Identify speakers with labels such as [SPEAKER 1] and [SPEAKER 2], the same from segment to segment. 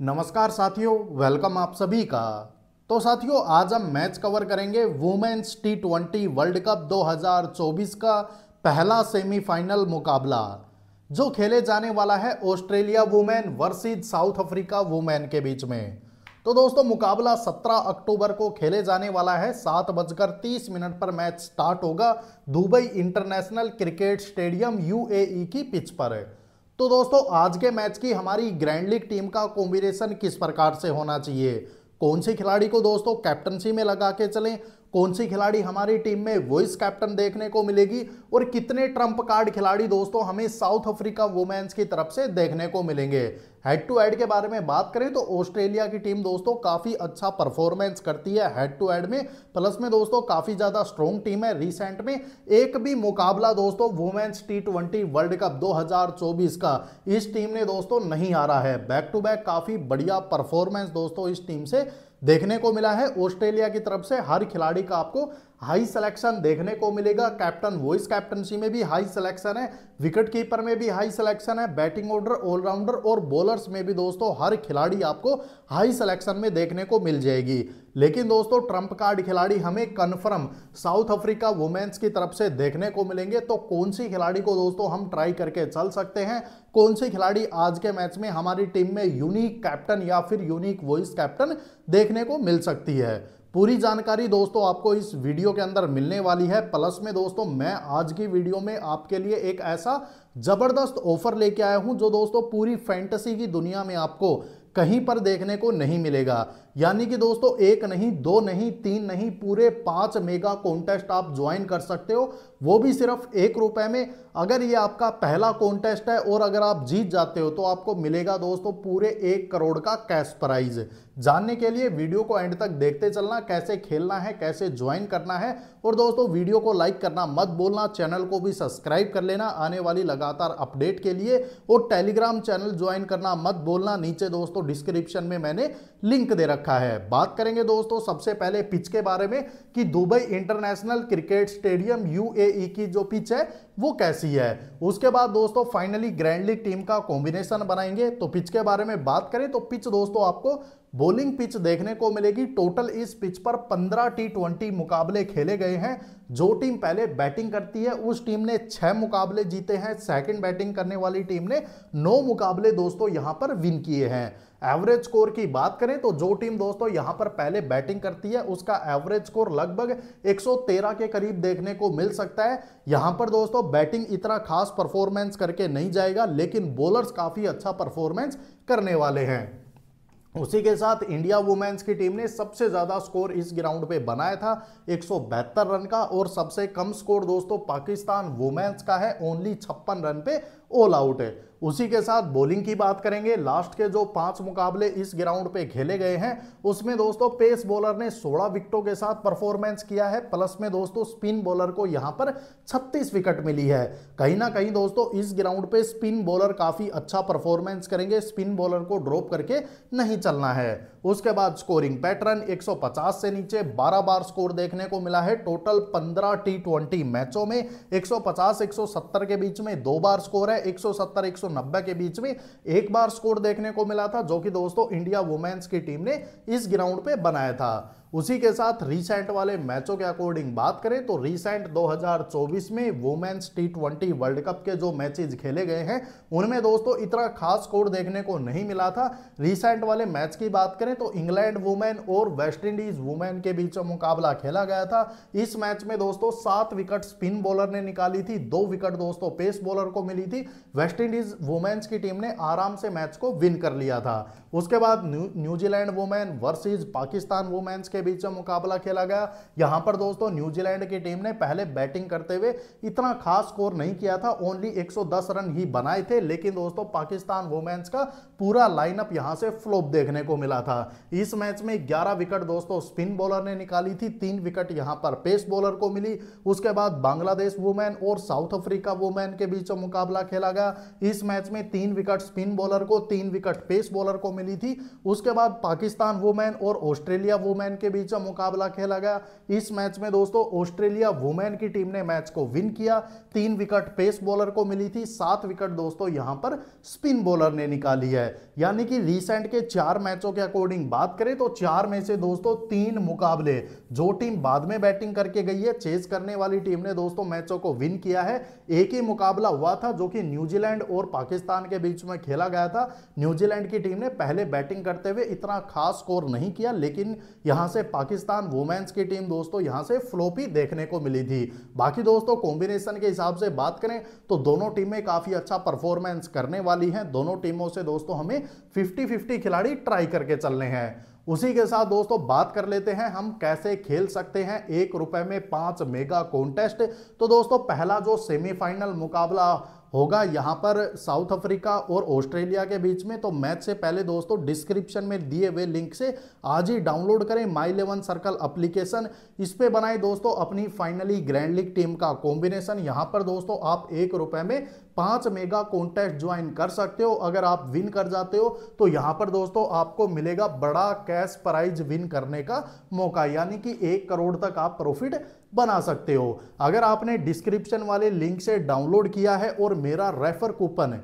[SPEAKER 1] नमस्कार साथियों वेलकम आप सभी का तो साथियों आज हम मैच कवर करेंगे women's T twenty world cup 2024 का पहला सेमीफाइनल मुकाबला जो खेले जाने वाला है Australia women versus South Africa women के बीच में तो दोस्तों मुकाबला 17 अक्टूबर को खेले जाने वाला है सात बजकर तीस मिनट पर मैच स्टार्ट होगा Dubai international cricket stadium UAE की पिच पर है तो दोस्तों आज के मैच की हमारी ग्रैंड लीग टीम का कॉम्बिनेशन किस प्रकार से होना चाहिए कौन से खिलाड़ी को दोस्तों कैप्टनसी में लगा के चलें कौन सी खिलाड़ी हमारी टीम में वॉइस कैप्टन देखने को मिलेगी और कितने ट्रंप कार्ड खिलाड़ी दोस्तों हमें साउथ अफ्रीका वुमेन्स की तरफ से देखने को मिलेंगे हेड टू हेड के बारे में बात करें तो ऑस्ट्रेलिया की टीम दोस्तों काफ़ी अच्छा परफॉर्मेंस करती है हेड टू हेड में प्लस में दोस्तों काफ़ी ज़्यादा स्ट्रॉन्ग टीम है रिसेंट में एक भी मुकाबला दोस्तों women's T twenty world cup 2024 का इस टीम ने दोस्तों नहीं हारा है बैक टू बैक काफ़ी बढ़िया परफॉर्मेंस दोस्तों इस टीम से देखने को मिला है ऑस्ट्रेलिया की तरफ से हर खिलाड़ी का आपको हाई सिलेक्शन देखने को मिलेगा कैप्टन वॉइस कैप्टनसी में भी हाई सिलेक्शन है विकेट कीपर में भी हाई सिलेक्शन है बैटिंग ऑर्डर ऑलराउंडर और बॉलर्स में भी दोस्तों हर खिलाड़ी आपको हाई सिलेक्शन में देखने को मिल जाएगी लेकिन दोस्तों ट्रंप कार्ड खिलाड़ी हमें कन्फर्म साउथ अफ्रीका वुमेन्स की तरफ से देखने को मिलेंगे तो कौन सी खिलाड़ी को दोस्तों हम ट्राई करके चल सकते हैं कौन सी खिलाड़ी आज के मैच में हमारी टीम में यूनिक कैप्टन या फिर यूनिक वॉइस कैप्टन देखने को मिल सकती है पूरी जानकारी दोस्तों आपको इस वीडियो के अंदर मिलने वाली है प्लस में दोस्तों मैं आज की वीडियो में आपके लिए एक ऐसा जबरदस्त ऑफर लेके आया हूं जो दोस्तों पूरी फैंटसी की दुनिया में आपको कहीं पर देखने को नहीं मिलेगा यानी कि दोस्तों एक नहीं दो नहीं तीन नहीं पूरे पांच मेगा कॉन्टेस्ट आप ज्वाइन कर सकते हो वो भी सिर्फ एक रुपए में अगर ये आपका पहला कॉन्टेस्ट है और अगर आप जीत जाते हो तो आपको मिलेगा दोस्तों पूरे एक करोड़ का कैश प्राइज जानने के लिए वीडियो को एंड तक देखते चलना कैसे खेलना है कैसे ज्वाइन करना है और दोस्तों वीडियो को लाइक करना मत बोलना चैनल को भी सब्सक्राइब कर लेना आने वाली लगातार अपडेट के लिए और टेलीग्राम चैनल ज्वाइन करना मत बोलना नीचे दोस्तों डिस्क्रिप्शन में मैंने लिंक दे रखा है बात करेंगे दोस्तों सबसे पहले पिच के बारे में कि Dubai international cricket stadium UAE की जो पिच है वो कैसी है उसके बाद दोस्तों फाइनली ग्रैंड लीग टीम का कॉम्बिनेशन बनाएंगे तो पिच के बारे में बात करें तो पिच दोस्तों आपको बॉलिंग पिच देखने को मिलेगी टोटल इस पिच पर 15 टी ट्वेंटी मुकाबले खेले गए हैं जो टीम पहले बैटिंग करती है उस टीम ने छह मुकाबले जीते हैं सेकंड बैटिंग करने वाली टीम ने नौ मुकाबले दोस्तों यहां पर विन किए हैं एवरेज स्कोर की बात करें तो जो टीम दोस्तों यहां पर पहले बैटिंग करती है उसका एवरेज स्कोर लगभग 113 के करीब देखने को मिल सकता है यहां पर दोस्तों बैटिंग इतना खास परफॉर्मेंस करके नहीं जाएगा लेकिन बॉलर्स काफी अच्छा परफॉर्मेंस करने वाले हैं उसी के साथ इंडिया वुमेन्स की टीम ने सबसे ज़्यादा स्कोर इस ग्राउंड पे बनाया था एक रन का और सबसे कम स्कोर दोस्तों पाकिस्तान वुमेन्स का है ओनली छप्पन रन पे ऑल आउट है उसी के साथ बॉलिंग की बात करेंगे लास्ट के जो पांच मुकाबले इस ग्राउंड पे खेले गए हैं उसमें दोस्तों पेस बॉलर ने 16 विकेटों के साथ परफॉर्मेंस किया है प्लस में दोस्तों स्पिन बॉलर को यहां पर 36 विकेट मिली है कहीं ना कहीं दोस्तों इस ग्राउंड पे स्पिन बॉलर काफी अच्छा परफॉर्मेंस करेंगे स्पिन बॉलर को ड्रॉप करके नहीं चलना है उसके बाद स्कोरिंग पैटर्न एक से नीचे बारह बार स्कोर देखने को मिला है टोटल पंद्रह टी मैचों में सौ 170 के बीच में दो बार स्कोर है है 170 190 के बीच में एक बार स्कोर देखने को मिला था जो कि दोस्तों इंडिया वुमेन्स की टीम ने इस ग्राउंड पे बनाया था उसी के साथ रिसेंट वाले मैचों के अकॉर्डिंग बात करें तो रिसेंट 2024 में women's T twenty world cup के जो मैचेज खेले गए हैं उनमें दोस्तों इतना खास स्कोर देखने को नहीं मिला था रीसेंट वाले मैच की बात करें तो इंग्लैंड वुमेन और वेस्ट इंडीज वुमेन के बीच मुकाबला खेला गया था इस मैच में दोस्तों सात विकेट स्पिन बॉलर ने निकाली थी दो विकेट दोस्तों पेस बॉलर को मिली थी वेस्ट इंडीज वुमेन्स की टीम ने आराम से मैच को विन कर लिया था उसके बाद New Zealand women versus Pakistan women's के के बीच में मुकाबला खेला गया यहां पर दोस्तों न्यूजीलैंड की टीम ने पहले बैटिंग करते हुए इतना खास स्कोर नहीं किया था ओनली 110 रन ही बनाए थे लेकिन दोस्तों पाकिस्तान वोमेन्स का पूरा लाइनअप यहां से फ्लोप देखने को मिला था इस मैच में ग्यारह विकेट दोस्तों स्पिन बॉलर ने निकाली थी तीन विकेट यहां पर पेस बॉलर को मिली उसके बाद बांग्लादेश वुमेन और साउथ अफ्रीका वुमेन के बीच मुकाबला खेला गया इस मैच में तीन विकेट स्पिन बॉलर को तीन विकेट पेस बॉलर को मिली थी उसके बाद पाकिस्तान वुमेन और ऑस्ट्रेलिया वुमेन के के बीच मुकाबला खेला गया इस मैच में दोस्तों ऑस्ट्रेलिया वुमेन की टीम ने मैच को विन किया तीन विकेट पेस बॉलर को मिली थी सात विकेट दोस्तों यहां पर स्पिन बॉलर ने निकाली है यानी कि रिसेंट के चार मैचों के अकॉर्डिंग बात करें तो चार में से दोस्तों तीन मुकाबले जो टीम बाद में बैटिंग करके गई है चेस करने वाली टीम ने दोस्तों मैचों को विन किया है एक ही मुकाबला हुआ था जो कि न्यूजीलैंड और पाकिस्तान के बीच में खेला गया था न्यूजीलैंड की टीम ने पहले बैटिंग करते हुए इतना खास स्कोर नहीं किया लेकिन यहां से से पाकिस्तान वुमेन्स की टीम दोस्तों यहां से फ्लोपी देखने को मिली थी बाकी दोस्तों कॉम्बिनेशन के हिसाब से बात करें तो दोनों टीमें काफ़ी अच्छा परफॉर्मेंस करने वाली हैं दोनों टीमों से दोस्तों हमें फिफ्टी फिफ्टी खिलाड़ी ट्राई करके चलने हैं उसी के साथ दोस्तों बात कर लेते हैं हम कैसे खेल सकते हैं एक रुपए में पांच मेगा कॉन्टेस्ट तो दोस्तों पहला जो सेमीफाइनल मुकाबला होगा यहाँ पर साउथ अफ्रीका और ऑस्ट्रेलिया के बीच में तो मैच से पहले दोस्तों डिस्क्रिप्शन में दिए हुए लिंक से आज ही डाउनलोड करें माई इलेवन सर्कल अप्लीकेशन इस पर बनाए दोस्तों अपनी फाइनली ग्रैंड लीग टीम का कॉम्बिनेशन यहाँ पर दोस्तों आप एक रुपए में पाँच मेगा कॉन्टेस्ट ज्वाइन कर सकते हो अगर आप विन कर जाते हो तो यहाँ पर दोस्तों आपको मिलेगा बड़ा कैश प्राइज विन करने का मौका यानी कि एक करोड़ तक आप प्रॉफिट बना सकते हो अगर आपने डिस्क्रिप्शन वाले लिंक से डाउनलोड किया है और मेरा रेफर कूपन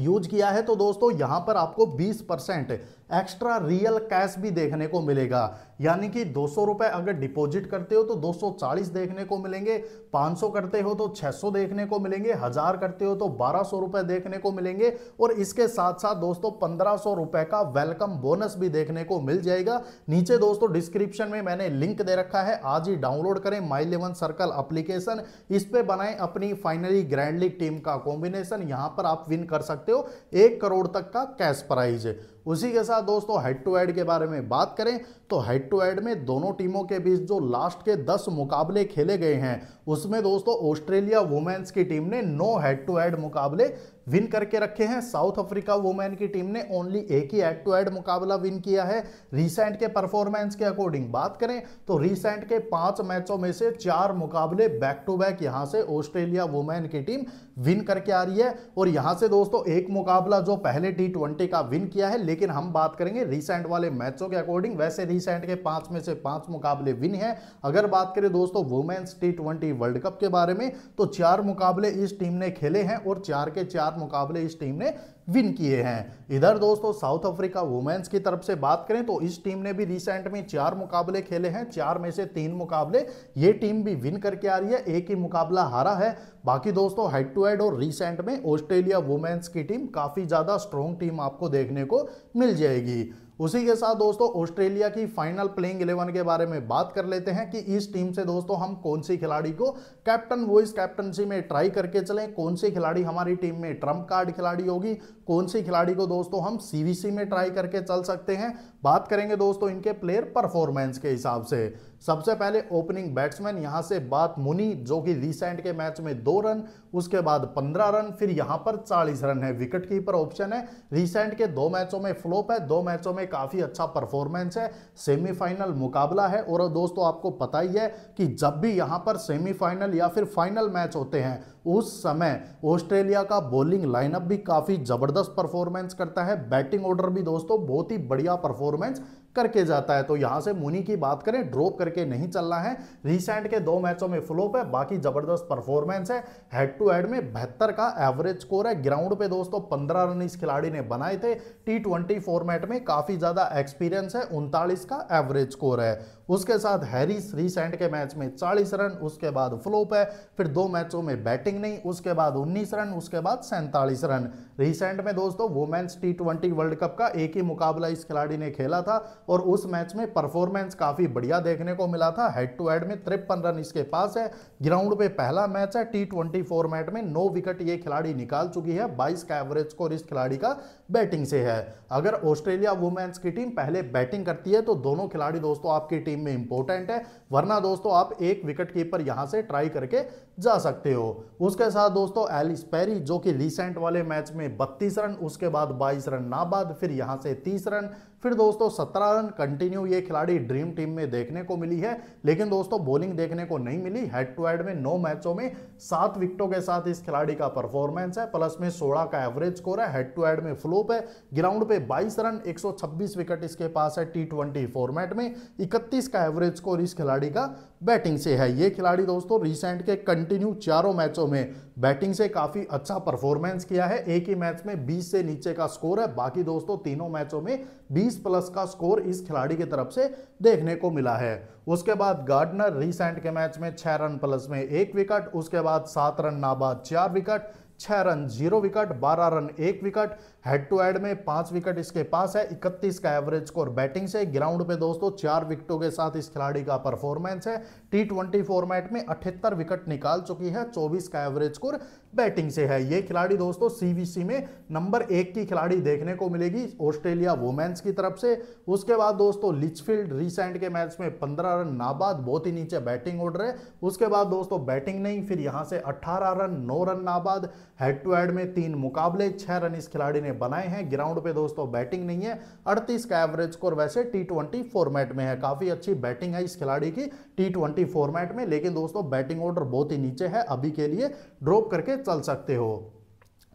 [SPEAKER 1] यूज किया है तो दोस्तों यहां पर आपको 20 परसेंट एक्स्ट्रा रियल कैश भी देखने को मिलेगा यानी कि दो रुपए अगर डिपॉजिट करते हो तो 240 देखने को मिलेंगे 500 करते हो तो 600 देखने को मिलेंगे हजार करते हो तो बारह सौ देखने को मिलेंगे और इसके साथ साथ दोस्तों पंद्रह रुपए का वेलकम बोनस भी देखने को मिल जाएगा नीचे दोस्तों डिस्क्रिप्शन में मैंने लिंक दे रखा है आज ही डाउनलोड करें माई इलेवन सर्कल अप्लीकेशन इस पर बनाएं अपनी फाइनली ग्रैंड लीग टीम का कॉम्बिनेशन यहां पर आप विन कर सकते हो एक करोड़ तक का कैश प्राइज उसी के साथ दोस्तों हेड टू हेड के बारे में बात करें तो हेड टू हेड में दोनों टीमों के बीच जो लास्ट के दस मुकाबले खेले गए हैं उसमें दोस्तों ऑस्ट्रेलिया वुमेन्स की टीम ने नो हेड टू हेड मुकाबले विन करके रखे हैं साउथ अफ्रीका वुमेन की टीम ने ओनली एक ही हेड टू हेड मुकाबला विन किया है रिसेंट के परफॉर्मेंस के अकॉर्डिंग बात करें तो रिसेंट के पांच मैचों में से चार मुकाबले बैक टू बैक यहां से ऑस्ट्रेलिया वुमेन की टीम विन करके आ रही है और यहां से दोस्तों एक मुकाबला जो पहले टी ट्वेंटी का विन किया है लेकिन हम बात करेंगे रिसेंट वाले मैचों के अकॉर्डिंग वैसे रिसेंट के पांच में से पांच मुकाबले विन है अगर बात करें दोस्तों women's T twenty T world cup के बारे में तो चार मुकाबले इस टीम ने खेले हैं और चार के चार मुकाबले इस टीम ने विन किए हैं इधर दोस्तों साउथ अफ्रीका वुमेन्स की तरफ से बात करें तो इस टीम ने भी रिसेंट में चार मुकाबले खेले हैं चार में से तीन मुकाबले ये टीम भी विन करके आ रही है एक ही मुकाबला हारा है बाकी दोस्तों हेड टू हेड और रिसेंट में ऑस्ट्रेलिया वुमेन्स की टीम काफ़ी ज़्यादा स्ट्रॉन्ग टीम आपको देखने को मिल जाएगी उसी के साथ दोस्तों ऑस्ट्रेलिया की फाइनल प्लेइंग इलेवन के बारे में बात कर लेते हैं कि इस टीम से दोस्तों हम कौन सी खिलाड़ी को कैप्टन वॉइस कैप्टनसी में ट्राई करके चलें कौन सी खिलाड़ी हमारी टीम में ट्रम्प कार्ड खिलाड़ी होगी कौन सी खिलाड़ी को दोस्तों हम सीवीसी में ट्राई करके चल सकते हैं बात करेंगे दोस्तों इनके प्लेयर परफॉर्मेंस के हिसाब से सबसे पहले ओपनिंग बैट्समैन यहां से बात मुनी जो कि रिसेंट के मैच में दो रन उसके बाद पंद्रह रन फिर यहां पर चालीस रन है विकेट कीपर ऑप्शन है रिसेंट के दो मैचों में फ्लोप है दो मैचों में काफी अच्छा परफॉर्मेंस है सेमीफाइनल मुकाबला है और दोस्तों आपको पता ही है कि जब भी यहां पर सेमीफाइनल या फिर फाइनल मैच होते हैं उस समय ऑस्ट्रेलिया का बॉलिंग लाइनअप भी काफी जबरदस्त परफॉर्मेंस करता है बैटिंग ऑर्डर भी दोस्तों बहुत ही बढ़िया परफॉर्मेंस करके जाता है तो यहाँ से मुनी की बात करें ड्रॉप करके नहीं चलना है रिसेंट के दो मैचों में फ्लोप है बाकी जबरदस्त परफॉर्मेंस है हेड टू हेड में बेहतर का एवरेज स्कोर है ग्राउंड पे दोस्तों पंद्रह रन इस खिलाड़ी ने बनाए थे टी फॉर्मेट में काफी ज्यादा एक्सपीरियंस है उनतालीस का एवरेज स्कोर है उसके साथ हैरिस रिसेंट के मैच में 40 रन उसके बाद फ्लोप है फिर दो मैचों में बैटिंग नहीं उसके बाद 19 रन उसके बाद सैंतालीस रन रिसेंट में दोस्तों वुमेन्स टी वर्ल्ड कप का एक ही मुकाबला इस खिलाड़ी ने खेला था और उस मैच में परफॉर्मेंस काफ़ी बढ़िया देखने को मिला था हेड टू हेड में तिरपन रन इसके पास है ग्राउंड पे पहला मैच है टी ट्वेंटी फॉर्मेट में नौ विकेट ये खिलाड़ी निकाल चुकी है बाईस का एवरेज स्कोर इस खिलाड़ी का बैटिंग से है अगर ऑस्ट्रेलिया वुमेन्स की टीम पहले बैटिंग करती है तो दोनों खिलाड़ी दोस्तों आपकी टीम में इंपॉर्टेंट है वरना दोस्तों आप एक विकेट कीपर यहां से ट्राई करके जा सकते हो उसके साथ दोस्तों एलिस पेरी जो कि रिसेंट वाले मैच में 32 रन उसके बाद 22 रन नाबाद फिर यहां से 30 रन फिर दोस्तों 17 रन कंटिन्यू ये खिलाड़ी ड्रीम टीम में देखने को मिली है लेकिन दोस्तों बॉलिंग देखने को नहीं मिली हेड टू हेड में नौ मैचों में सात विकेटों के साथ इस खिलाड़ी का परफॉर्मेंस है प्लस में सोलह का एवरेज स्कोर है हेड टू हेड में फ्लोप है ग्राउंड पे 22 रन 126 विकेट इसके पास है टी फॉर्मेट में इकतीस का एवरेज स्कोर इस खिलाड़ी का बैटिंग से है ये खिलाड़ी दोस्तों रिसेंट के कंटिन्यू चारों मैचों में बैटिंग से काफ़ी अच्छा परफॉर्मेंस किया है एक ही मैच में 20 से नीचे का स्कोर है बाकी दोस्तों तीनों मैचों में 20 प्लस का स्कोर इस खिलाड़ी की तरफ से देखने को मिला है उसके बाद गार्डनर रिसेंट के मैच में छह रन प्लस में एक विकेट उसके बाद सात रन नाबाद चार विकेट छह रन जीरो विकेट बारह रन एक विकेट हेड टू हेड में पांच विकेट इसके पास है इकतीस का एवरेज स्कोर बैटिंग से ग्राउंड पे दोस्तों चार विकेटों के साथ इस खिलाड़ी का परफॉर्मेंस है टी ट्वेंटी फॉर्मेट में अठहत्तर विकेट निकाल चुकी है चौबीस का एवरेज स्कोर बैटिंग से है ये खिलाड़ी दोस्तों सीवीसी में नंबर एक की खिलाड़ी देखने को मिलेगी ऑस्ट्रेलिया वुमेन्स की तरफ से उसके बाद दोस्तों लिचफील्ड रिसेंट के मैच में पंद्रह रन नाबाद बहुत ही नीचे बैटिंग ऑर्डर है उसके बाद दोस्तों बैटिंग नहीं फिर यहां से अट्ठारह रन नौ रन नाबाद हेड टू हेड में तीन मुकाबले छह रन इस खिलाड़ी ने ने बनाए हैं ग्राउंड पे दोस्तों बैटिंग नहीं है अड़तीस का एवरेज स्कोर वैसे टी फॉर्मेट में है काफ़ी अच्छी बैटिंग है इस खिलाड़ी की टी फॉर्मेट में लेकिन दोस्तों बैटिंग ऑर्डर बहुत ही नीचे है अभी के लिए ड्रॉप करके चल सकते हो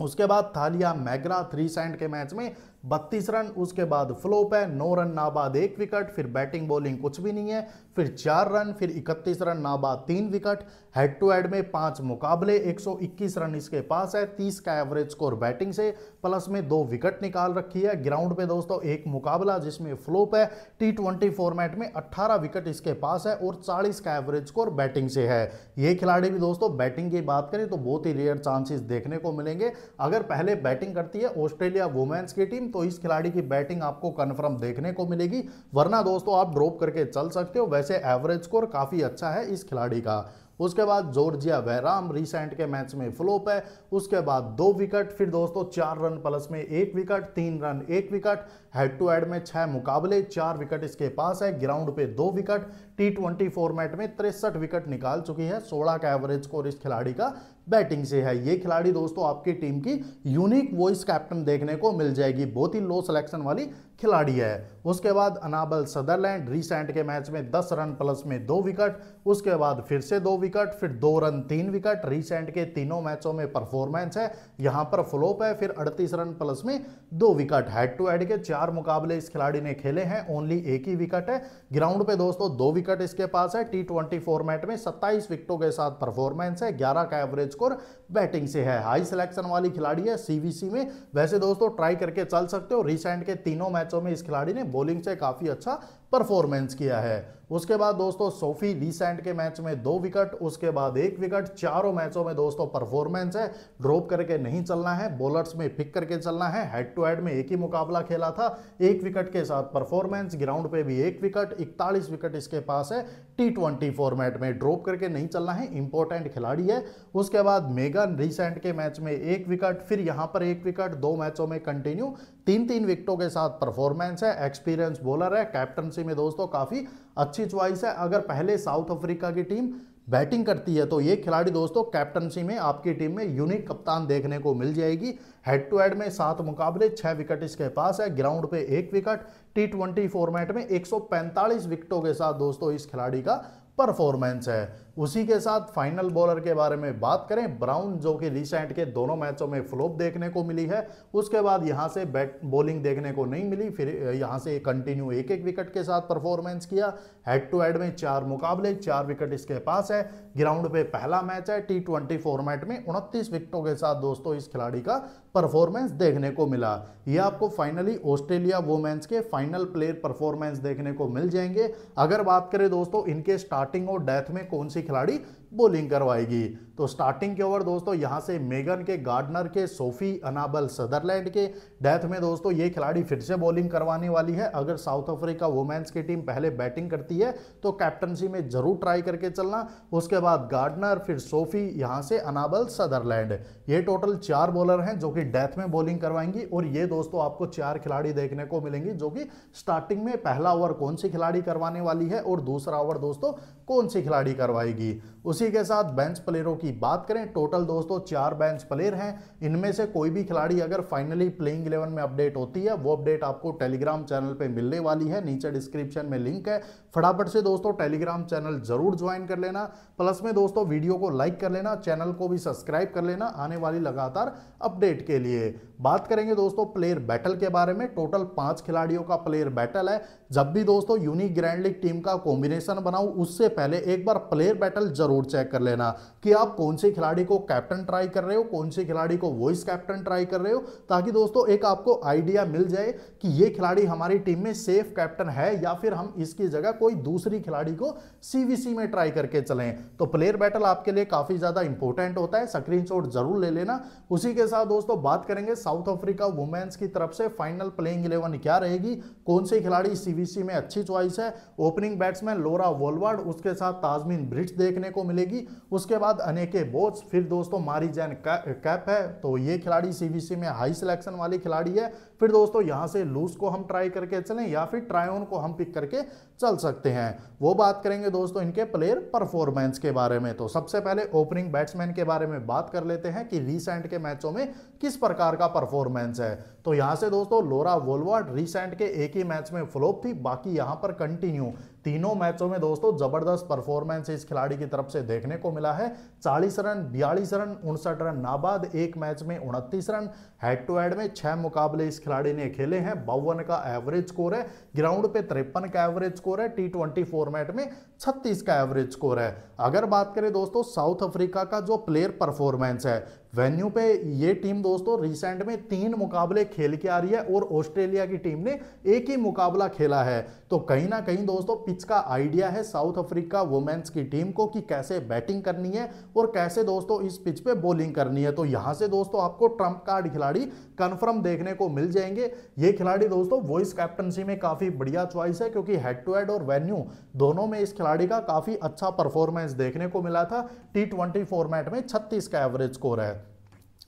[SPEAKER 1] उसके बाद थालिया मैग्रा थ्री सैंड के मैच में बत्तीस रन उसके बाद फ्लोप है नौ रन नाबाद एक विकेट फिर बैटिंग बॉलिंग कुछ भी नहीं है फिर चार रन फिर इकतीस रन नाबाद तीन विकेट हेड टू हेड में पांच मुकाबले 121 रन इसके पास है 30 का एवरेज स्कोर बैटिंग से प्लस में दो विकेट निकाल रखी है ग्राउंड पे दोस्तों एक मुकाबला जिसमें फ्लोप है टी ट्वेंटी फॉर्मेट में 18 विकेट इसके पास है और 40 का एवरेज स्कोर बैटिंग से है ये खिलाड़ी भी दोस्तों बैटिंग की बात करें तो बहुत ही रेयर चांसेस देखने को मिलेंगे अगर पहले बैटिंग करती है ऑस्ट्रेलिया वुमेन्स की टीम बैटिंग तो इस खिलाड़ी की बैटिंग आपको कन्फर्म देखने को मिलेगी वरना दोस्तों आप ड्रॉप करके चल सकते हो वैसे एवरेज स्कोर काफ़ी अच्छा है इस खिलाड़ी का उसके बाद जॉर्जिया वैराम रिसेंट के मैच में फ्लोप है उसके बाद दो विकेट फिर दोस्तों चार रन प्लस में एक विकेट तीन रन एक विकेट हेड टू हेड में छह मुकाबले चार विकेट इसके पास है ग्राउंड पे दो विकेट टी ट्वेंटी फॉर्मेट में तिरसठ विकेट निकाल चुकी है सोलह का एवरेज स्कोर इस खिलाड़ी का बैटिंग से है ये खिलाड़ी दोस्तों आपकी टीम की यूनिक वॉइस कैप्टन देखने को मिल जाएगी बहुत ही लो सिलेक्शन वाली खिलाड़ी है उसके बाद अनाबल सदरलैंड रिसेंट के मैच में 10 रन प्लस में दो विकेट उसके बाद फिर से दो विकेट फिर दो रन तीन विकेट रिसेंट के तीनों मैचों में परफॉर्मेंस है यहाँ पर फ्लोप है फिर 38 रन प्लस में दो विकेट हेड टू हेड के चार मुकाबले इस खिलाड़ी ने खेले हैं ओनली एक ही विकेट है ग्राउंड पे दोस्तों दो विकेट इसके पास है टी फॉर्मेट में सत्ताईस विकेटों के साथ परफॉर्मेंस है ग्यारह का एवरेज स्कोर बैटिंग से है हाई सिलेक्शन वाली खिलाड़ी है सीवीसी में वैसे दोस्तों ट्राई करके चल सकते हो रिसेंट के तीनों मैच मैचों में इस खिलाड़ी ने बॉलिंग से काफ़ी अच्छा परफॉर्मेंस किया है उसके बाद दोस्तों सोफी रिसेंट के मैच में दो विकेट उसके बाद एक विकेट चारों मैचों में दोस्तों परफॉर्मेंस है ड्रॉप करके नहीं चलना है बॉलर्स में पिक करके चलना है हेड टू हेड में एक ही मुकाबला खेला था एक विकेट के साथ परफॉर्मेंस ग्राउंड पे भी एक विकेट इकतालीस विकेट इसके पास है टी ट्वेंटी फॉर्मेट में ड्रॉप करके नहीं चलना है इंपॉर्टेंट खिलाड़ी है उसके बाद मेगन रिसेंट के मैच में एक विकेट फिर यहाँ पर एक विकेट दो मैचों में कंटिन्यू तीन तीन विकेटों के साथ परफॉर्मेंस है एक्सपीरियंस बॉलर है कैप्टन सच्चे में दोस्तों काफ़ी अच्छी च्वाइस है अगर पहले साउथ अफ्रीका की टीम बैटिंग करती है तो ये खिलाड़ी दोस्तों कैप्टनसी में आपकी टीम में यूनिक कप्तान देखने को मिल जाएगी हेड टू हेड में सात मुकाबले छह विकेट इसके पास है ग्राउंड पे एक विकेट टी ट्वेंटी फॉर्मेट में 145 विकेटों के साथ दोस्तों इस खिलाड़ी का परफॉर्मेंस है उसी के साथ फाइनल बॉलर के बारे में बात करें ब्राउन जो कि रिसेंट के दोनों मैचों में फ्लोप देखने को मिली है उसके बाद यहाँ से बैट बॉलिंग देखने को नहीं मिली फिर यहाँ से कंटिन्यू एक एक विकेट के साथ परफॉर्मेंस किया हेड टू हेड में चार मुकाबले चार विकेट इसके पास है ग्राउंड पे पहला मैच है टी ट्वेंटी फॉर्मेट में उनतीस विकेटों के साथ दोस्तों इस खिलाड़ी का परफॉर्मेंस देखने को मिला यह आपको फाइनली ऑस्ट्रेलिया वुमेन्स के फाइनल प्लेयर परफॉर्मेंस देखने को मिल जाएंगे अगर बात करें दोस्तों इनके स्टार्टिंग और डेथ में कौन सी खिलाड़ी बोलिंग करवाएगी तो स्टार्टिंग के ओवर दोस्तों यहां से मेगन के गार्डनर के सोफी अनाबल सदरलैंड के डेथ में दोस्तों ये खिलाड़ी फिर से बॉलिंग करवाने वाली है अगर साउथ अफ्रीका वुमेन्स की टीम पहले बैटिंग करती है तो कैप्टनसी में जरूर ट्राई करके चलना उसके बाद गार्डनर फिर सोफी यहां से अनाबल सदरलैंड ये टोटल चार बॉलर हैं जो कि डेथ में बॉलिंग करवाएंगी और ये दोस्तों आपको चार खिलाड़ी देखने को मिलेंगी जो कि स्टार्टिंग में पहला ओवर कौन सी खिलाड़ी करवाने वाली है और दूसरा ओवर दोस्तों कौन सी खिलाड़ी करवाएगी उसी के साथ बेंच प्लेयरों की बात करें टोटल दोस्तों चार बेंच प्लेयर हैं इनमें से कोई भी खिलाड़ी अगर फाइनली प्लेइंग इलेवन में अपडेट होती है वो अपडेट आपको टेलीग्राम चैनल पर मिलने वाली है नीचे डिस्क्रिप्शन में लिंक है फटाफट से दोस्तों टेलीग्राम चैनल जरूर ज्वाइन कर लेना प्लस में दोस्तों वीडियो को लाइक कर लेना चैनल को भी सब्सक्राइब कर लेना आने वाली लगातार अपडेट के लिए बात करेंगे दोस्तों प्लेयर बैटल के बारे में टोटल पांच खिलाड़ियों का प्लेयर बैटल है जब भी दोस्तों यूनिक ग्रैंड लीग टीम का कॉम्बिनेशन बनाऊ उससे पहले एक बार प्लेयर बैटल जरूर जरूर चेक कर लेना कि आप कौन से खिलाड़ी को कैप्टन ट्राई कर रहे हो कौन से खिलाड़ी को वॉइस कैप्टन ट्राई कर रहे हो ताकि दोस्तों एक आपको आइडिया मिल जाए कि ये खिलाड़ी हमारी टीम में सेफ कैप्टन है या फिर हम इसकी जगह कोई दूसरी खिलाड़ी को सीवीसी में ट्राई करके चलें तो प्लेयर बैटल आपके लिए काफी ज्यादा इंपॉर्टेंट होता है स्क्रीन जरूर ले लेना उसी के साथ दोस्तों बात करेंगे साउथ अफ्रीका वुमेन्स की तरफ से फाइनल प्लेइंग इलेवन क्या रहेगी कौन से खिलाड़ी सीवीसी में अच्छी च्वाइस है ओपनिंग बैट्समैन लोरा वोलवार्ड उसके साथ ताजमीन ब्रिट्स देखने को मिलेगी उसके बाद अनेके बोट्स फिर दोस्तों मारी जैन कैप है तो ये खिलाड़ी सीवीसी में हाई सिलेक्शन वाली खिलाड़ी है फिर दोस्तों यहाँ से लूज को हम ट्राई करके चलें या फिर ट्रायोन को हम पिक करके चल सकते हैं वो बात करेंगे दोस्तों इनके प्लेयर परफॉर्मेंस के बारे में तो सबसे पहले ओपनिंग बैट्समैन के बारे में बात कर लेते हैं कि रिसेंट के मैचों में किस प्रकार का परफॉर्मेंस है तो यहां से दोस्तों लोरा वोलवार्ड रिसेंट के एक ही मैच में फ्लोप थी बाकी यहां पर कंटिन्यू तीनों मैचों में दोस्तों जबरदस्त परफॉर्मेंस इस खिलाड़ी की तरफ से देखने को मिला है 40 रन बयालीस रन उनसठ रन नाबाद एक मैच में उनतीस रन हेड टू हेड में छह मुकाबले इस खिलाड़ी ने खेले हैं बावन का एवरेज स्कोर है ग्राउंड पे तिरपन का एवरेज स्कोर है टी ट्वेंटी फॉर्मेट में छत्तीस का एवरेज स्कोर है अगर बात करें दोस्तों साउथ अफ्रीका का जो प्लेयर परफॉर्मेंस है वेन्यू पे ये टीम दोस्तों रिसेंट में तीन मुकाबले खेल के आ रही है और ऑस्ट्रेलिया की टीम ने एक ही मुकाबला खेला है तो कहीं ना कहीं दोस्तों पिच का आइडिया है साउथ अफ्रीका वुमेन्स की टीम को कि कैसे बैटिंग करनी है और कैसे दोस्तों इस पिच पे बॉलिंग करनी है तो यहां से दोस्तों आपको ट्रंप कार्ड खिलाड़ी कन्फर्म देखने को मिल जाएंगे ये खिलाड़ी दोस्तों वॉइस कैप्टनसी में काफ़ी बढ़िया चॉइस है क्योंकि हेड टू हेड और वेन्यू दोनों में इस खिलाड़ी का काफ़ी अच्छा परफॉर्मेंस देखने को मिला था टी फॉर्मेट में छत्तीस का एवरेज स्कोर है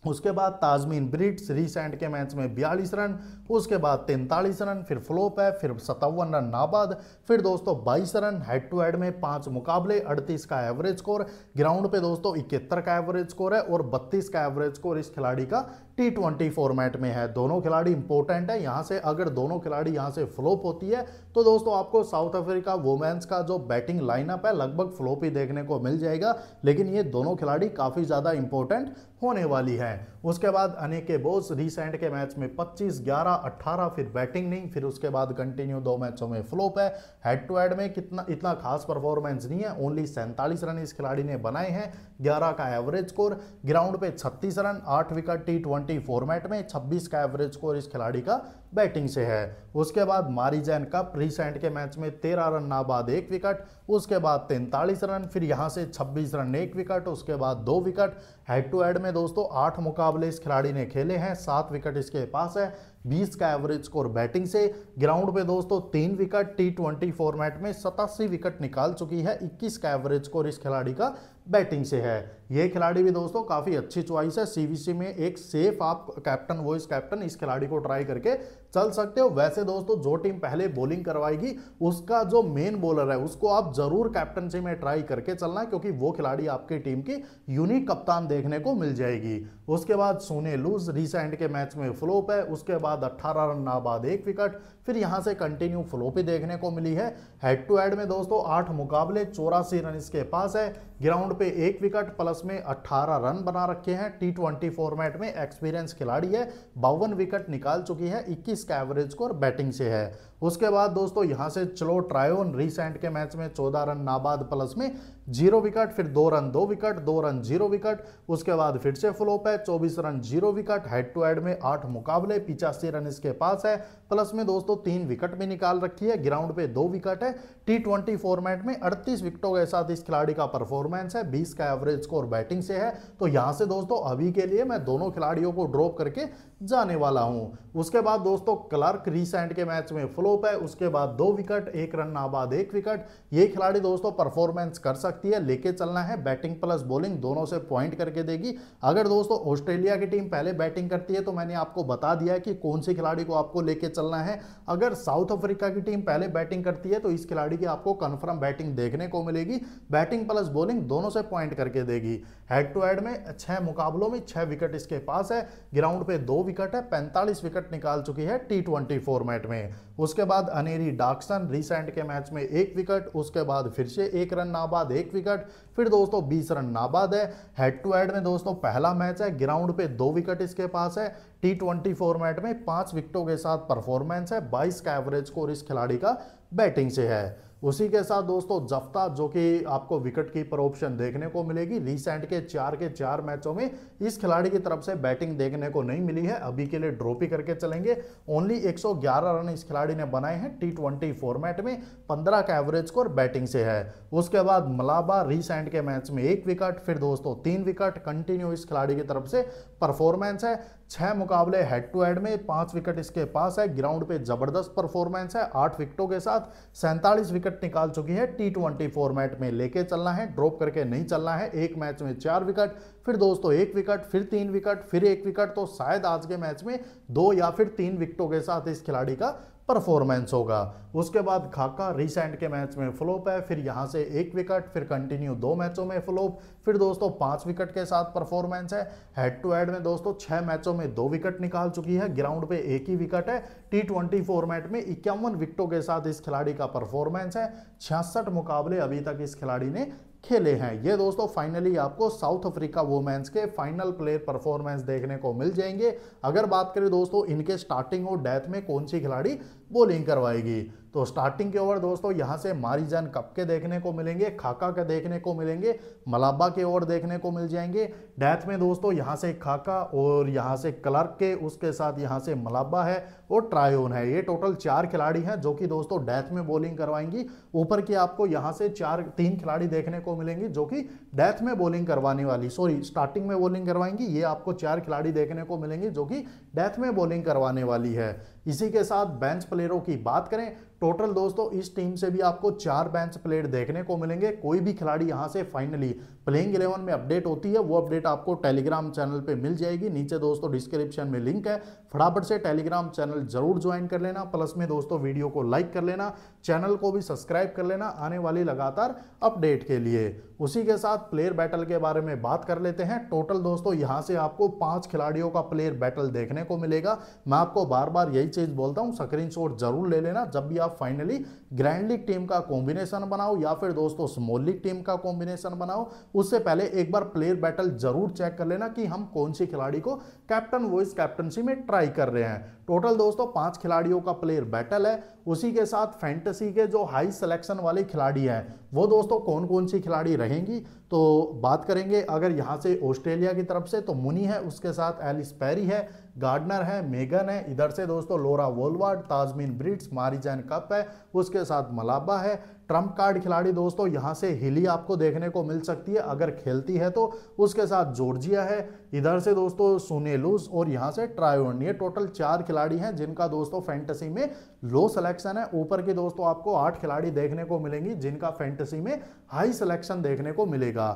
[SPEAKER 1] उसके बाद ताजमीन ब्रिट्स रिसेंट के मैच में बयालीस रन उसके बाद तैंतालीस रन फिर फ्लोप है फिर सत्तावन रन नाबाद फिर दोस्तों बाईस रन हेड टू हेड में पांच मुकाबले अड़तीस का एवरेज स्कोर ग्राउंड पे दोस्तों इकहत्तर का एवरेज स्कोर है और बत्तीस का एवरेज स्कोर इस खिलाड़ी का टी ट्वेंटी फॉर्मेट में है दोनों खिलाड़ी इंपॉर्टेंट है यहां से अगर दोनों खिलाड़ी यहाँ से फ्लोप होती है तो दोस्तों आपको साउथ अफ्रीका वुमेन्स का जो बैटिंग लाइनअप है लगभग फ्लोप ही देखने को मिल जाएगा लेकिन ये दोनों खिलाड़ी काफ़ी ज़्यादा इंपॉर्टेंट होने वाली है उसके बाद अनेके बोस रिसेंट के मैच में 25 11 18 फिर बैटिंग नहीं फिर उसके बाद कंटिन्यू दो मैचों में फ्लोप है हेड टू हेड में कितना इतना खास परफॉर्मेंस नहीं है ओनली सैंतालीस रन इस खिलाड़ी ने बनाए हैं ग्यारह का एवरेज स्कोर ग्राउंड पे छत्तीस रन आठ विकेट टी फॉर्मेट में छब्बीस का एवरेज स्कोर इस खिलाड़ी का बैटिंग से है उसके बाद मारी जैन कप रिसेंट के मैच में तेरह रन नाबाद एक विकेट उसके बाद तैंतालीस रन फिर यहाँ से छब्बीस रन एक विकेट उसके बाद दो विकेट हेड टू हेड में दोस्तों आठ मुकाबले इस खिलाड़ी ने खेले हैं सात विकेट इसके पास है 20 का एवरेज स्कोर बैटिंग से ग्राउंड पे दोस्तों तीन विकेट टी ट्वेंटी फॉर्मेट में सतासी विकेट निकाल चुकी है 21 का एवरेज स्कोर इस खिलाड़ी का बैटिंग से है ये खिलाड़ी भी दोस्तों काफ़ी अच्छी च्वाइस है सीवीसी में एक सेफ आप कैप्टन वॉइस कैप्टन इस खिलाड़ी को ट्राई करके चल सकते हो वैसे दोस्तों जो टीम पहले बॉलिंग करवाएगी उसका जो मेन बॉलर है उसको आप जरूर कैप्टनसी में ट्राई करके चलना क्योंकि वो खिलाड़ी आपकी टीम की यूनिक कप्तान देखने को मिल जाएगी उसके बाद सोने लूज रिसेंट के मैच में फ्लोप है उसके बाद 18 रन नाबाद एक विकेट फिर यहां से कंटिन्यू फ्लोपी देखने को मिली है हेड टू हेड में दोस्तों आठ मुकाबले चौरासी रन इसके पास है ग्राउंड पे एक विकेट प्लस में 18 रन बना रखे हैं टी फॉर्मेट में एक्सपीरियंस खिलाड़ी है बावन विकेट निकाल चुकी है इक्कीस इसका एवरेज स्कोर बैटिंग से है उसके बाद दोस्तों यहां से चलो ट्रायोन रिसेंट के मैच में चौदह रन नाबाद प्लस में जीरो विकेट फिर दो रन दो विकेट दो रन जीरो विकेट उसके बाद फिर से फ्लोप है चौबीस रन जीरो विकेट हेड टू हेड में आठ मुकाबले पिचासी रन इसके पास है प्लस में दोस्तों तीन विकेट भी निकाल रखी है ग्राउंड पे दो विकेट है टी फॉर्मेट में 38 विकेटों के साथ इस खिलाड़ी का परफॉर्मेंस है 20 का एवरेज स्कोर बैटिंग से है तो यहाँ से दोस्तों अभी के लिए मैं दोनों खिलाड़ियों को ड्रॉप करके जाने वाला हूँ उसके बाद दोस्तों क्लर्क रिसेंट के मैच में फ्लोप है उसके बाद दो विकेट एक रन नाबाद एक विकेट ये खिलाड़ी दोस्तों परफॉर्मेंस कर सकती है लेके चलना है बैटिंग प्लस बॉलिंग दोनों से पॉइंट करके देगी अगर दोस्तों ऑस्ट्रेलिया की टीम पहले बैटिंग करती है तो मैंने आपको बता दिया कि कौन सी खिलाड़ी को आपको लेके चलना है अगर साउथ अफ्रीका की टीम पहले बैटिंग करती है तो इस खिलाड़ी कि आपको कन्फर्म बैटिंग देखने को मिलेगी बैटिंग प्लस बॉलिंग दोनों से पॉइंट करके देगी हेड टू हेड में छह मुकाबलों में छह विकेट इसके पास है ग्राउंड पे दो विकेट है पैंतालीस विकेट निकाल चुकी है टी ट्वेंटी फॉर्मेट में उसके बाद अनेरी डाक्सन रिसेंट के मैच में एक विकेट उसके बाद फिर से एक रन नाबाद एक विकेट फिर दोस्तों बीस रन नाबाद है हेड टू हेड में दोस्तों पहला मैच है ग्राउंड पे दो विकेट इसके पास है टी ट्वेंटी फॉर्मेट में पांच विकेटों के साथ परफॉर्मेंस है बाईस का एवरेज स्कोर इस खिलाड़ी का बैटिंग से है उसी के साथ दोस्तों जफ्ता जो कि आपको विकेट कीपर ऑप्शन देखने को मिलेगी रिसेंट के चार के चार मैचों में इस खिलाड़ी की तरफ से बैटिंग देखने को नहीं मिली है अभी के लिए ड्रॉप ही करके चलेंगे ओनली 111 रन इस खिलाड़ी ने बनाए हैं टी फॉर्मेट में 15 का एवरेज स्कोर बैटिंग से है उसके बाद मलाबा रिसेंट के मैच में एक विकेट फिर दोस्तों तीन विकेट कंटिन्यू इस खिलाड़ी की तरफ से परफॉर्मेंस है छह मुकाबले हेड टू हेड में पांच विकेट इसके पास है ग्राउंड पे जबरदस्त परफॉर्मेंस है आठ विकेटों के साथ सैंतालीस विकेट निकाल चुकी है टी ट्वेंटी फॉर्मेट में लेके चलना है ड्रॉप करके नहीं चलना है एक मैच में चार विकेट फिर दोस्तों एक विकेट फिर तीन विकेट फिर एक विकेट तो शायद आज के मैच में दो या फिर तीन विकेटों के साथ इस खिलाड़ी का परफॉर्मेंस होगा उसके बाद खाका रिसेंट के मैच में फ्लोप है फिर यहाँ से एक विकेट फिर कंटिन्यू दो मैचों में फ्लोप फिर दोस्तों पांच विकेट के साथ परफॉर्मेंस है हेड टू हेड में दोस्तों छह मैचों में दो विकेट निकाल चुकी है ग्राउंड पे एक ही विकेट है टी ट्वेंटी फॉर्मेट में इक्यावन विकटों के साथ इस खिलाड़ी का परफॉर्मेंस है छियासठ मुकाबले अभी तक इस खिलाड़ी ने खेले हैं ये दोस्तों फाइनली आपको साउथ अफ्रीका वुमेन्स के फाइनल प्लेयर परफॉर्मेंस देखने को मिल जाएंगे अगर बात करें दोस्तों इनके स्टार्टिंग और डेथ में कौन सी खिलाड़ी बॉलिंग करवाएगी तो स्टार्टिंग के ओवर दोस्तों यहाँ से मारी कप के देखने को मिलेंगे खाका के देखने को मिलेंगे मलाबा के ओवर देखने को मिल जाएंगे डेथ में दोस्तों यहाँ से खाका और यहाँ से क्लर्क के उसके साथ यहाँ से मलाबा है और ट्रायोन है ये टोटल चार खिलाड़ी हैं जो कि दोस्तों डेथ में बॉलिंग करवाएंगी ऊपर की आपको यहाँ से चार तीन खिलाड़ी देखने को मिलेंगी जो कि डेथ में बॉलिंग करवाने वाली सॉरी स्टार्टिंग में बॉलिंग करवाएंगी ये आपको चार खिलाड़ी देखने को मिलेंगी जो कि डेथ में बॉलिंग करवाने वाली है इसी के साथ बेंच प्ले प्लेयरों की बात करें टोटल दोस्तों इस टीम से भी आपको चार बैंस प्लेयर देखने को मिलेंगे कोई भी खिलाड़ी यहां से फाइनली प्लेइंग इलेवन में अपडेट होती है वो अपडेट आपको टेलीग्राम चैनल पर मिल जाएगी नीचे दोस्तों डिस्क्रिप्शन में लिंक है फटाफट से टेलीग्राम चैनल जरूर ज्वाइन कर लेना प्लस में दोस्तों वीडियो को लाइक कर लेना चैनल को भी सब्सक्राइब कर लेना आने वाली लगातार अपडेट के लिए उसी के साथ प्लेयर बैटल के बारे में बात कर लेते हैं टोटल दोस्तों यहाँ से आपको पांच खिलाड़ियों का प्लेयर बैटल देखने को मिलेगा मैं आपको बार बार यही चीज बोलता हूँ स्क्रीन जरूर ले लेना जब भी आप आप फाइनली ग्रैंड लीग टीम का कॉम्बिनेशन बनाओ या फिर दोस्तों स्मॉल लीग टीम का कॉम्बिनेशन बनाओ उससे पहले एक बार प्लेयर बैटल जरूर चेक कर लेना कि हम कौन सी खिलाड़ी को कैप्टन वॉइस कैप्टनशी में ट्राई कर रहे हैं टोटल दोस्तों पांच खिलाड़ियों का प्लेयर बैटल है उसी के साथ फैंटेसी के जो हाई सिलेक्शन वाले खिलाड़ी हैं वो दोस्तों कौन कौन सी खिलाड़ी रहेंगी तो बात करेंगे अगर यहाँ से ऑस्ट्रेलिया की तरफ से तो मुनी है उसके साथ एलिस पैरी है गार्डनर है मेगन है इधर से दोस्तों Laura Wolvaardt Tazmin Brits Marizanne Kapp है उसके साथ मलाबा है ट्रम्प कार्ड खिलाड़ी दोस्तों यहाँ से हिली आपको देखने को मिल सकती है अगर खेलती है तो उसके साथ जॉर्जिया है इधर से दोस्तों सुनेलूस और यहाँ से ट्रायोन ये टोटल चार खिलाड़ी हैं जिनका दोस्तों फैंटेसी में लो सिलेक्शन है ऊपर की दोस्तों आपको आठ खिलाड़ी देखने को मिलेंगी जिनका फैंटेसी में हाई सिलेक्शन देखने को मिलेगा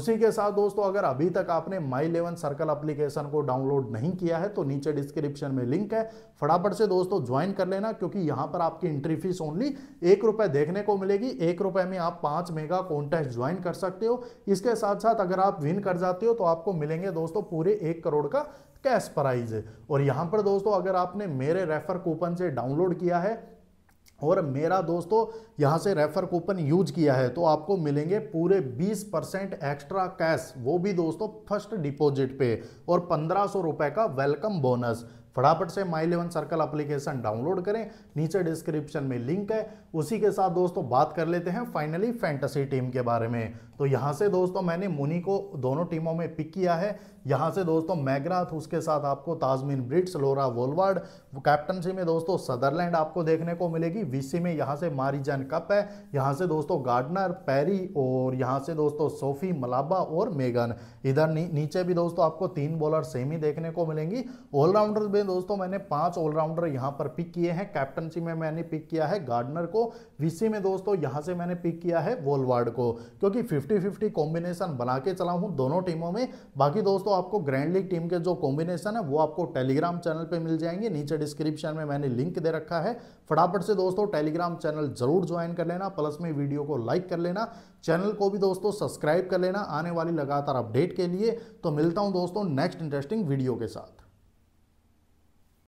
[SPEAKER 1] उसी के साथ दोस्तों अगर अभी तक आपने माई इलेवन सर्कल अप्लीकेशन को डाउनलोड नहीं किया है तो नीचे डिस्क्रिप्शन में लिंक है फटाफट से दोस्तों ज्वाइन कर लेना क्योंकि यहाँ पर आपकी एंट्री फीस ओनली एक रुपये देखने को मिलेगी मिलेगी एक रुपए में आप पांच मेगा कॉन्टेस्ट ज्वाइन कर सकते हो इसके साथ साथ अगर आप विन कर जाते हो तो आपको मिलेंगे दोस्तों पूरे एक करोड़ का कैश प्राइज और यहां पर दोस्तों अगर आपने मेरे रेफर कूपन से डाउनलोड किया है और मेरा दोस्तों यहां से रेफर कूपन यूज किया है तो आपको मिलेंगे पूरे 20 परसेंट एक्स्ट्रा कैश वो भी दोस्तों फर्स्ट डिपॉजिट पे और पंद्रह सौ रुपए का वेलकम बोनस फटाफट से My Eleven Circle application download करें नीचे डिस्क्रिप्शन में लिंक है उसी के साथ दोस्तों बात कर लेते हैं फाइनली फैंटेसी टीम के बारे में तो यहाँ से दोस्तों मैंने मुनी को दोनों टीमों में पिक किया है यहाँ से दोस्तों मैगराथ उसके साथ आपको Tazmin Brits Laura Wolvaardt captaincy में दोस्तों सदरलैंड आपको देखने को मिलेगी वीसी में यहाँ से मारीजन कप है यहाँ से दोस्तों गार्डनर पैरी और यहाँ से दोस्तों सोफी मलाबा और मेगन इधर नी, नीचे भी दोस्तों आपको तीन बॉलर सेम ही देखने को मिलेंगी ऑलराउंडर में दोस्तों मैंने पांच ऑलराउंडर यहाँ पर पिक किए हैं कैप्टनशी में मैंने पिक किया है गार्डनर को वीसी में दोस्तों यहाँ से मैंने पिक किया है वोलवार्ड को क्योंकि फिफ्टी फिफ्टी फिफ्टी कॉम्बिनेशन बना के चला हूँ दोनों टीमों में बाकी दोस्तों आपको ग्रैंड लीग टीम के जो कॉम्बिनेशन है वो आपको टेलीग्राम चैनल पर मिल जाएंगे नीचे डिस्क्रिप्शन में मैंने लिंक दे रखा है फटाफट से दोस्तों टेलीग्राम चैनल जरूर ज्वाइन कर लेना प्लस में वीडियो को लाइक कर लेना चैनल को भी दोस्तों सब्सक्राइब कर लेना आने वाली लगातार अपडेट के लिए तो मिलता हूँ दोस्तों नेक्स्ट इंटरेस्टिंग वीडियो के साथ